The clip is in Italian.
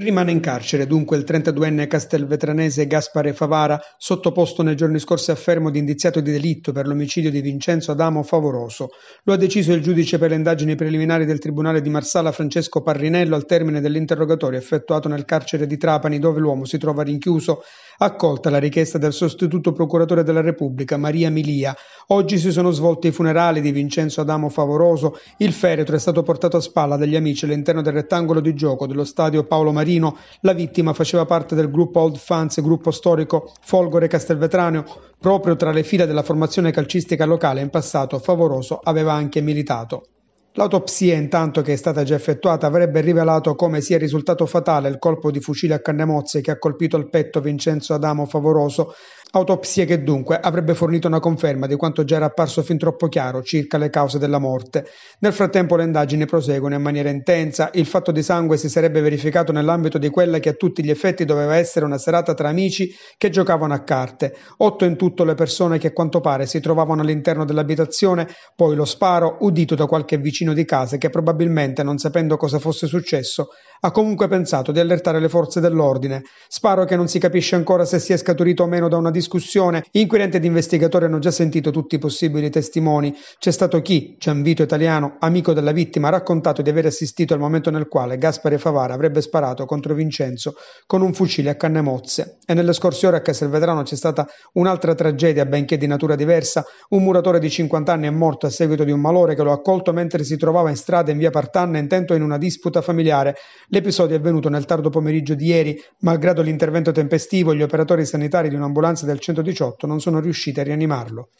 Rimane in carcere dunque il 32enne castelvetranese Gaspare Favara, sottoposto nei giorni scorsi a fermo di indiziato di delitto per l'omicidio di Vincenzo Adamo Favoroso. Lo ha deciso il giudice per le indagini preliminari del Tribunale di Marsala Francesco Parrinello al termine dell'interrogatorio effettuato nel carcere di Trapani dove l'uomo si trova rinchiuso Accolta la richiesta del sostituto procuratore della Repubblica Maria Milia, oggi si sono svolti i funerali di Vincenzo Adamo Favoroso, il feretro è stato portato a spalla dagli amici all'interno del rettangolo di gioco dello stadio Paolo Marino, la vittima faceva parte del gruppo Old Fans, gruppo storico Folgore Castelvetraneo, proprio tra le fila della formazione calcistica locale in passato Favoroso aveva anche militato. L'autopsia intanto che è stata già effettuata avrebbe rivelato come sia risultato fatale il colpo di fucile a canne mozze che ha colpito al petto Vincenzo Adamo Favoroso Autopsia che dunque avrebbe fornito una conferma di quanto già era apparso fin troppo chiaro circa le cause della morte. Nel frattempo le indagini proseguono in maniera intensa, il fatto di sangue si sarebbe verificato nell'ambito di quella che a tutti gli effetti doveva essere una serata tra amici che giocavano a carte. Otto in tutto le persone che a quanto pare si trovavano all'interno dell'abitazione, poi lo sparo, udito da qualche vicino di casa che probabilmente non sapendo cosa fosse successo, ha comunque pensato di allertare le forze dell'ordine. Sparo che non si capisce ancora se sia scaturito o meno da una discussione inquirente ed investigatoria hanno già sentito tutti i possibili testimoni. C'è stato chi, Gianvito Italiano, amico della vittima, ha raccontato di aver assistito al momento nel quale Gaspare Favara avrebbe sparato contro Vincenzo con un fucile a canne mozze. E nelle scorse ore a Castelvetrano c'è stata un'altra tragedia, benché di natura diversa. Un muratore di 50 anni è morto a seguito di un malore che lo ha colto mentre si trovava in strada in via Partanna intento in una disputa familiare. L'episodio è avvenuto nel tardo pomeriggio di ieri. Malgrado l'intervento tempestivo, gli operatori sanitari di un'ambulanza del 118 non sono riusciti a rianimarlo.